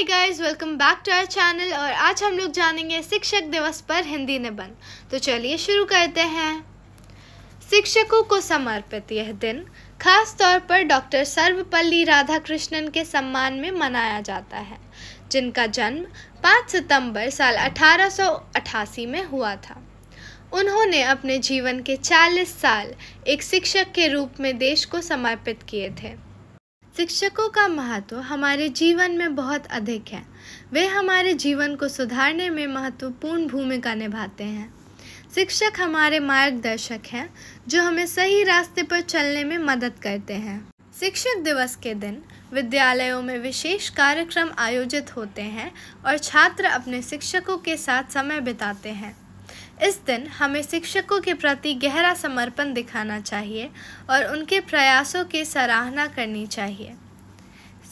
hi guys welcome back to our channel और आज हम लोग जानेंगे शिक्षक दिवस पर हिंदी निबंध तो चलिए शुरू करते हैं शिक्षकों को समर्पित यह दिन खास तौर पर डॉक्टर सर्वपल्ली राधाकृष्णन के सम्मान में मनाया जाता है जिनका जन्म 5 सितंबर साल 1888 में हुआ था उन्होंने अपने जीवन के 40 साल एक शिक्षक के रूप में देश को समर्पित किए थे शिक्षकों का महत्व हमारे जीवन में बहुत अधिक है वे हमारे जीवन को सुधारने में महत्वपूर्ण भूमिका निभाते हैं शिक्षक हमारे मार्गदर्शक हैं जो हमें सही रास्ते पर चलने में मदद करते हैं शिक्षक दिवस के दिन विद्यालयों में विशेष कार्यक्रम आयोजित होते हैं और छात्र अपने शिक्षकों के साथ समय बिताते हैं इस दिन हमें शिक्षकों के प्रति गहरा समर्पण दिखाना चाहिए और उनके प्रयासों की सराहना करनी चाहिए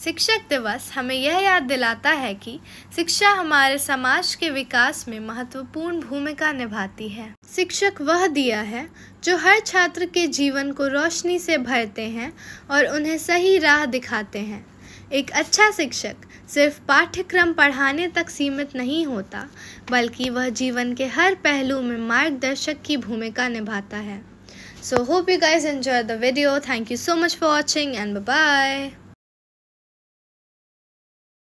शिक्षक दिवस हमें यह याद दिलाता है कि शिक्षा हमारे समाज के विकास में महत्वपूर्ण भूमिका निभाती है शिक्षक वह दिया है जो हर छात्र के जीवन को रोशनी से भरते हैं और उन्हें सही राह दिखाते हैं एक अच्छा शिक्षक सिर्फ पाठ्यक्रम पढ़ाने तक सीमित नहीं होता बल्कि वह जीवन के हर पहलू में मार्गदर्शक की भूमिका निभाता है so hope you guys enjoy the video thank you so much for watching and bye